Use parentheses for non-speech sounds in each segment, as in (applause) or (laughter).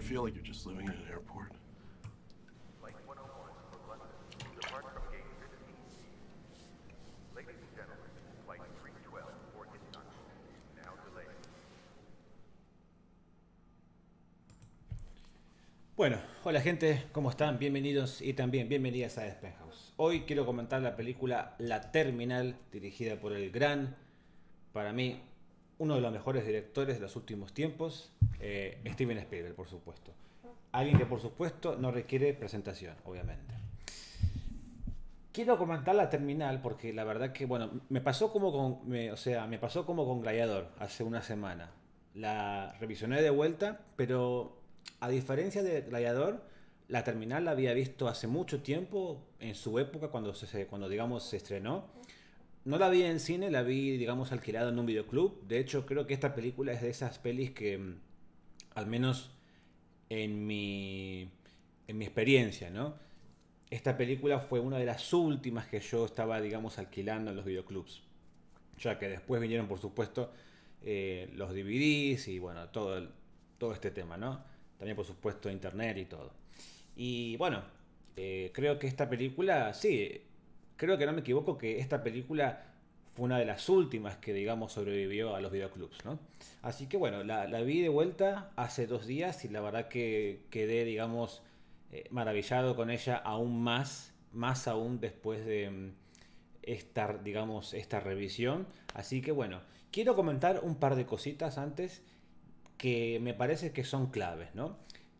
feel like you're just living in an airport? Oh bueno, hola gente, ¿cómo están? Bienvenidos y también bienvenidas a Spenhouse. Hoy quiero comentar la película La Terminal, dirigida por el gran, para mí, uno de los mejores directores de los últimos tiempos, eh, Steven Spielberg, por supuesto. Alguien que, por supuesto, no requiere presentación, obviamente. Quiero comentar la terminal porque la verdad que, bueno, me pasó como con, o sea, me pasó como con Gladiador hace una semana. La revisioné de vuelta, pero a diferencia de Gladiador, la terminal la había visto hace mucho tiempo, en su época, cuando, se, cuando digamos, se estrenó. No la vi en cine, la vi, digamos, alquilada en un videoclub. De hecho, creo que esta película es de esas pelis que mm, al menos en mi, en mi experiencia, ¿no? Esta película fue una de las últimas que yo estaba, digamos, alquilando en los videoclubs. Ya que después vinieron, por supuesto, eh, los DVDs y bueno, todo, todo este tema, ¿no? También, por supuesto, internet y todo. Y bueno, eh, creo que esta película, sí, creo que no me equivoco que esta película fue una de las últimas que, digamos, sobrevivió a los videoclubs, ¿no? Así que bueno, la, vi de vuelta hace dos días y la verdad que quedé, digamos, eh, maravillado con ella aún más, más aún después de mm, esta, digamos, esta revisión. Así que bueno, quiero comentar un par de cositas antes que me parece que son claves, ¿no?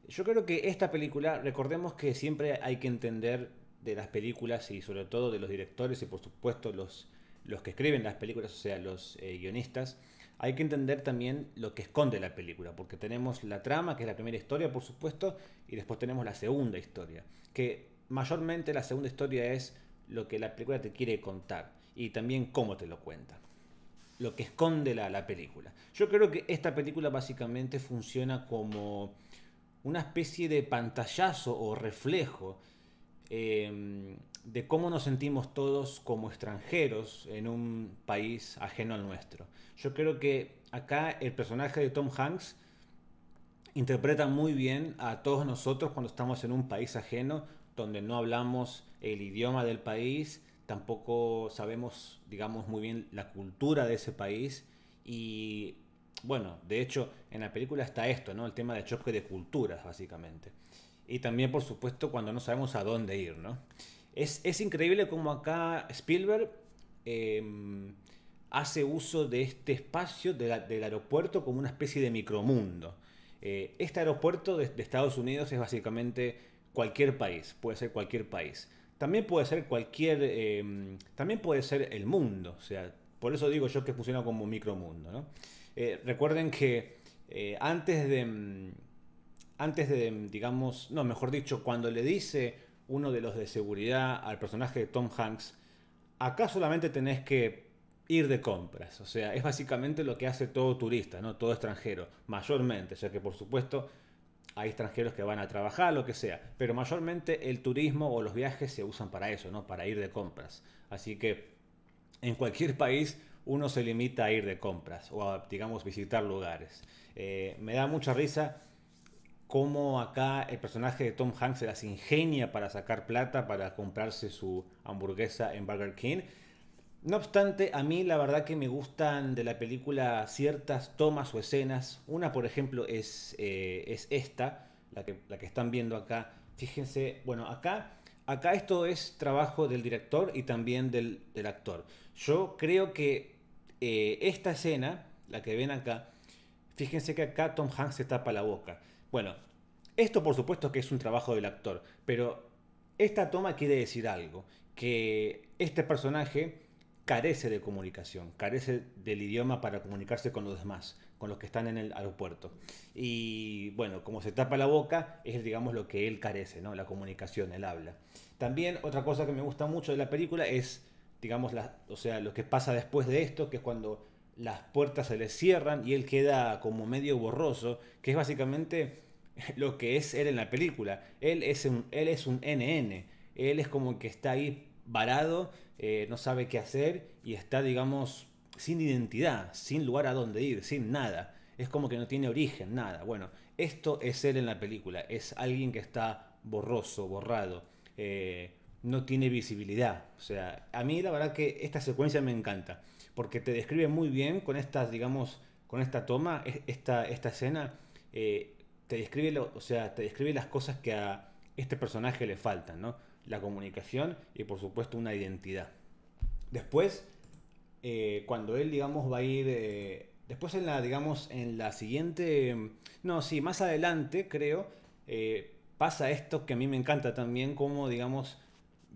Yo creo que esta película, recordemos que siempre hay que entender de las películas y sobre todo de los directores y por supuesto los los que escriben las películas, o sea, los eh, guionistas, hay que entender también lo que esconde la película, porque tenemos la trama, que es la primera historia, por supuesto, y después tenemos la segunda historia, que mayormente la segunda historia es lo que la película te quiere contar y también cómo te lo cuenta, lo que esconde la, la película. Yo creo que esta película básicamente funciona como una especie de pantallazo o reflejo Em, de cómo nos sentimos todos como extranjeros en un país ajeno al nuestro. Yo creo que acá el personaje de Tom Hanks interpreta muy bien a todos nosotros cuando estamos en un país ajeno, donde no hablamos el idioma del país, tampoco sabemos, digamos, muy bien la cultura de ese país y bueno, de hecho, en la película está esto, ¿no? El tema de choque de culturas, básicamente y también, por supuesto, cuando no sabemos a dónde ir, ¿no? Es, increíble cómo acá Spielberg em, hace uso de este espacio del aeropuerto como una especie de micromundo. Eh, este aeropuerto de, Estados Unidos es básicamente cualquier país, puede ser cualquier país. También puede ser cualquier, em, también puede ser el mundo, o sea, por eso digo yo que funciona como micromundo. ¿no? Eh, recuerden que eh, antes de, em, antes de, digamos, no, mejor dicho, cuando le dice uno de los de seguridad al personaje de Tom Hanks, acá solamente tenés que ir de compras, o sea, es básicamente lo que hace todo turista, ¿no? Todo extranjero, mayormente, sea que por supuesto hay extranjeros que van a trabajar, lo que sea, pero mayormente el turismo o los viajes se usan para eso, ¿no? Para ir de compras. Así que en cualquier país uno se limita a ir de compras o a, digamos, visitar lugares. Eh, me da mucha risa cómo acá el personaje de Tom Hanks se las ingenia para sacar plata, para comprarse su hamburguesa en Burger King. No obstante, a mí la verdad que me gustan de la película ciertas tomas o escenas. Una, por ejemplo, es, eh, es esta, la que, la que están viendo acá. Fíjense, bueno, acá Acá esto es trabajo del director y también del, actor. Yo creo que eh, esta escena, la que ven acá, Fíjense que acá Tom Hanks se tapa la boca. Bueno, esto por supuesto que es un trabajo del actor, pero esta toma quiere decir algo, que este personaje carece de comunicación, carece del idioma para comunicarse con los demás, con los que están en el aeropuerto. Y bueno, como se tapa la boca, es digamos lo que él carece, ¿no? La comunicación, el habla. También otra cosa que me gusta mucho de la película es, digamos, o sea, lo que pasa después de esto, que es cuando las puertas se le cierran y él queda como medio borroso, que es básicamente (laughs) lo que es él en la película. Él es un, él es un NN, él es como que está ahí varado, eh, no sabe qué hacer y está, digamos, sin identidad, sin lugar a dónde ir, sin nada. Es como que no tiene origen, nada. Bueno, esto es él en la película, es alguien que está borroso, borrado. Eh, no tiene visibilidad. O sea, a mí la verdad que esta secuencia me encanta, porque te describe muy bien con estas, digamos, con esta toma, e, esta, esta escena, eh, te describe, lo, o sea, te describe las cosas que a este personaje le faltan, ¿no? La comunicación y por supuesto una identidad. Después, eh, cuando él, digamos, va a ir... Eh, después en la, digamos, en la siguiente... No, sí, más adelante, creo, pasa esto que a mí me encanta también, como, digamos,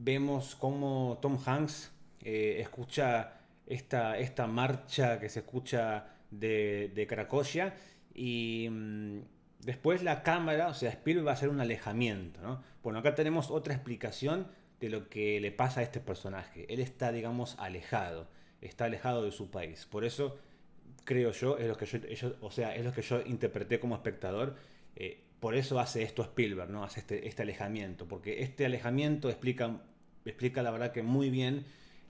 vemos cómo Tom Hanks eh, escucha esta, esta, marcha que se escucha de, de Cracovia y mm, después la cámara, o sea, Spielberg va a hacer un alejamiento, ¿no? Bueno, acá tenemos otra explicación de lo que le pasa a este personaje. Él está, digamos, alejado, está alejado de su país. Por eso, creo yo, es lo que yo, ellos, o sea, es lo que yo interpreté como espectador. Eh, por eso hace esto Spielberg, ¿no? Hace este, este, alejamiento, porque este alejamiento explica, explica la verdad que muy bien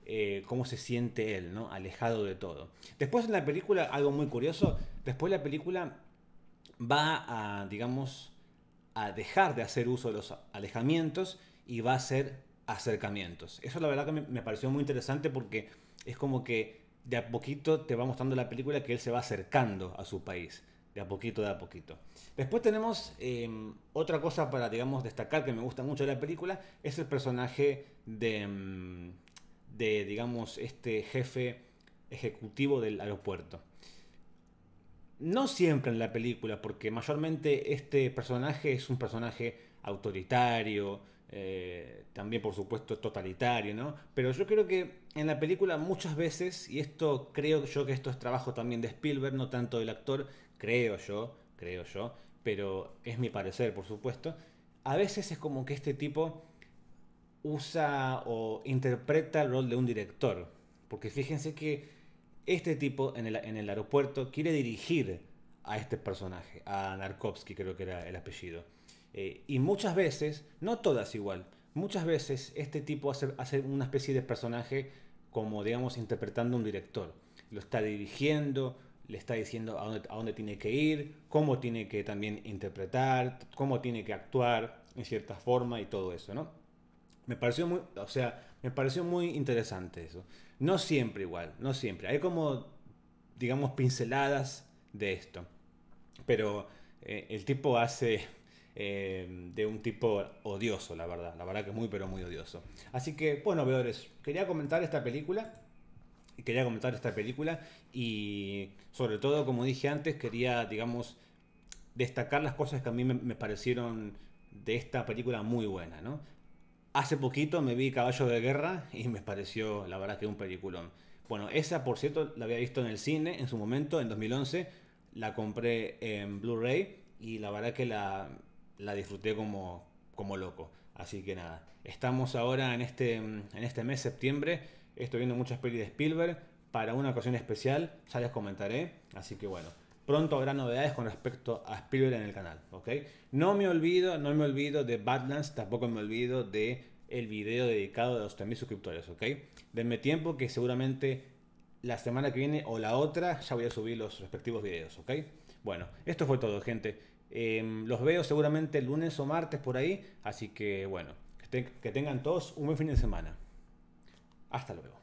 eh, cómo se siente él, ¿no? Alejado de todo. Después en la película, algo muy curioso, después la película va a, digamos, a dejar de hacer uso de los alejamientos y va a hacer acercamientos. Eso la verdad que me, me pareció muy interesante porque es como que de a poquito te va mostrando la película que él se va acercando a su país de a poquito, de a poquito. Después tenemos em, otra cosa para, digamos, destacar que me gusta mucho de la película, es el personaje de, em, de digamos, este jefe ejecutivo del aeropuerto. No siempre en la película, porque mayormente este personaje es un personaje autoritario, eh, también por supuesto totalitario, ¿no? Pero yo creo que en la película muchas veces, y esto creo yo que esto es trabajo también de Spielberg, no tanto del actor, creo yo, creo yo, pero es mi parecer, por supuesto, a veces es como que este tipo usa o interpreta el rol de un director, porque fíjense que este tipo en el, aeropuerto quiere dirigir a este personaje, a Narkovsky creo que era el apellido. Eh, y muchas veces, no todas igual, muchas veces este tipo hace, hace una especie de personaje como, digamos, interpretando un director. Lo está dirigiendo, le está diciendo a dónde, tiene que ir, cómo tiene que también interpretar, cómo tiene que actuar en cierta forma y todo eso, ¿no? Me pareció muy, o sea, me pareció muy interesante eso. No siempre igual, no siempre. Hay como, digamos, pinceladas de esto. Pero eh, el tipo hace eh, de un tipo odioso, la verdad. La verdad que es muy, pero muy odioso. Así que, bueno, veedores, quería comentar esta película quería comentar esta película y sobre todo, como dije antes, quería, digamos, destacar las cosas que a mí me, parecieron de esta película muy buena, ¿no? Hace poquito me vi Caballo de Guerra y me pareció, la verdad, que un peliculón. Bueno, esa, por cierto, la había visto en el cine en su momento, en 2011. La compré en Blu-ray y la verdad que la, la disfruté como, como loco. Así que nada, estamos ahora en este, en este mes, septiembre Estoy viendo muchas pelis de Spielberg. Para una ocasión especial ya les comentaré. Así que bueno, pronto habrá novedades con respecto a Spielberg en el canal. ¿ok? No me olvido, no me olvido de Badlands. Tampoco me olvido de el video dedicado a los 3.000 suscriptores. ¿ok? Denme tiempo que seguramente la semana que viene o la otra ya voy a subir los respectivos videos. ¿ok? Bueno, esto fue todo, gente. Em, los veo seguramente lunes o martes por ahí. Así que bueno, que tengan todos un buen fin de semana. Hasta luego.